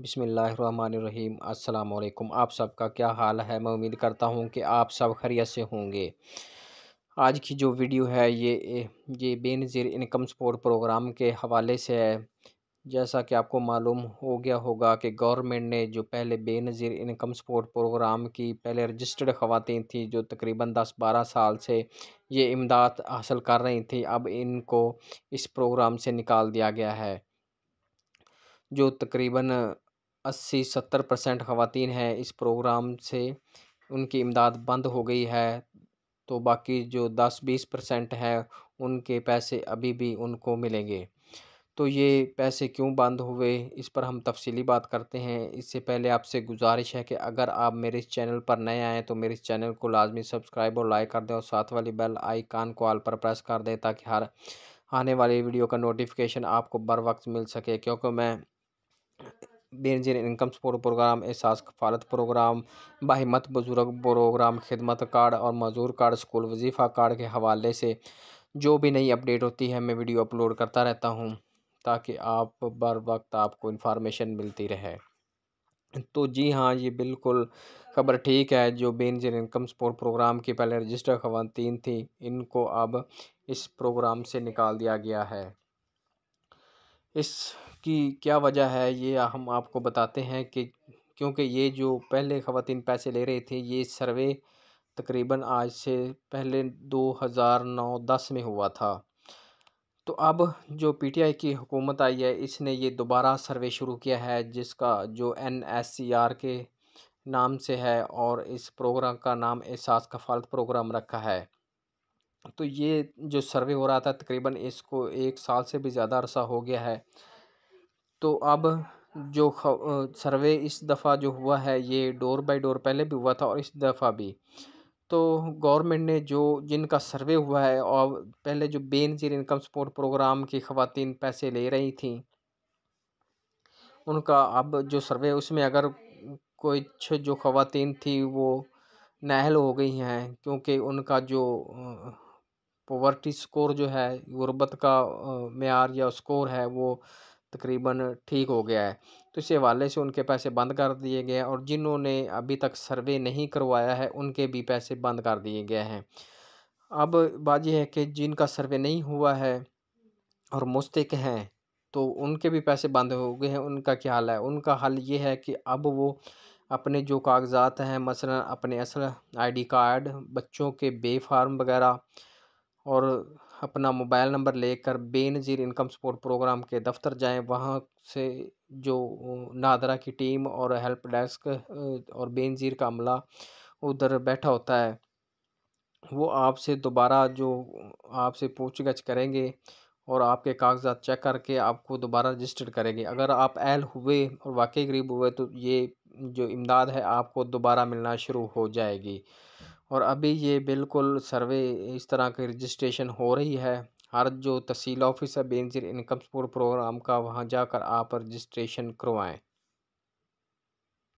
बिसमीम् अल्लाम आप सबका क्या हाल है मैं उम्मीद करता हूँ कि आप सब खैरियत से होंगे आज की जो वीडियो है ये ये बेनज़ीर इनकम सपोर्ट प्रोग्राम के हवाले से है जैसा कि आपको मालूम हो गया होगा कि गवर्नमेंट ने जो पहले बेनज़ीर इनकम सपोर्ट प्रोग्राम की पहले रजिस्टर्ड ख़वातीन थी जो तकरीबन दस बारह साल से ये इमदाद हासिल कर रही थी अब इनको इस प्रोग्राम से निकाल दिया गया है जो तकरीबन अस्सी सत्तर परसेंट ख़वान हैं इस प्रोग्राम से उनकी इमदाद बंद हो गई है तो बाकी जो दस बीस परसेंट हैं उनके पैसे अभी भी उनको मिलेंगे तो ये पैसे क्यों बंद हुए इस पर हम तफसली बात करते हैं इससे पहले आपसे गुजारिश है कि अगर आप मेरे इस चैनल पर नए आएँ तो मेरे इस चैनल को लाजमी सब्सक्राइब और लाइक कर दें और साथ वाली बेल आइकान को आल पर प्रेस कर दें ताकि हर आने वाली वीडियो का नोटिफिकेशन आपको बर वक्त मिल सके क्योंकि मैं बेनजीर सपोर्ट प्रोग्राम एहसास कफालत प्रोग्राम बाहिमत बुजुर्ग प्रोग्राम खिदमत कार्ड और मजदूर कार्ड स्कूल वजीफ़ा कार्ड के हवाले से जो भी नई अपडेट होती है मैं वीडियो अपलोड करता रहता हूँ ताकि आप बर वक्त आपको इन्फॉर्मेशन मिलती रहे तो जी हाँ ये बिल्कुल खबर ठीक है जो बेनजीर इनकम सपोर्ट प्रोग्राम की पहले रजिस्टर खवतिन थी इनको अब इस प्रोग्राम से निकाल दिया गया है इसकी क्या वजह है ये हम आपको बताते हैं कि क्योंकि ये जो पहले ख़वातीन पैसे ले रही थी ये सर्वे तकरीबन आज से पहले दो हज़ार नौ दस में हुआ था तो अब जो पी टी आई की हुकूमत आई है इसने ये दोबारा सर्वे शुरू किया है जिसका जो एन एस सी आर के नाम से है और इस प्रोग्राम का नाम एहसास कफालत प्रोग्राम रखा है तो ये जो सर्वे हो रहा था तकरीबन इसको एक साल से भी ज़्यादा अरसा हो गया है तो अब जो सर्वे इस दफ़ा जो हुआ है ये डोर बाय डोर पहले भी हुआ था और इस दफ़ा भी तो गवर्नमेंट ने जो जिनका सर्वे हुआ है और पहले जो बेनजीर इनकम सपोर्ट प्रोग्राम की खातन पैसे ले रही थी उनका अब जो सर्वे उसमें अगर कोई जो खातन थी वो नहल हो गई हैं क्योंकि उनका जो पोवर्टी स्कोर जो है ग़ुरबत का मैार या स्कोर है वो तकरीबन ठीक हो गया है तो इस हवाले से उनके पैसे बंद कर दिए गए और जिन्होंने अभी तक सर्वे नहीं करवाया है उनके भी पैसे बंद कर दिए गए हैं अब बात यह है कि जिनका सर्वे नहीं हुआ है और मुस्तक हैं तो उनके भी पैसे बंद हो गए हैं उनका क्या हाल है उनका हल ये है कि अब वो अपने जो कागजात हैं मसला अपने असल आईडी कार्ड बच्चों के बे फार्म वगैरह और अपना मोबाइल नंबर लेकर बेनज़ीर इनकम सपोर्ट प्रोग्राम के दफ्तर जाएं वहाँ से जो नादरा की टीम और हेल्प डेस्क और बेनज़ीर का अमला उधर बैठा होता है वो आपसे दोबारा जो आपसे पूछ गछ करेंगे और आपके कागजात चेक करके आपको दोबारा रजिस्टर करेंगे अगर आप एल हुए और वाकई गरीब हुए तो ये जो इमदाद है आपको दोबारा मिलना शुरू हो जाएगी और अभी ये बिल्कुल सर्वे इस तरह की रजिस्ट्रेशन हो रही है हर जो तहसील ऑफिस है बेनजीर इनकम सपोर्ट प्रोग्राम का वहाँ जाकर आप रजिस्ट्रेशन करवाएँ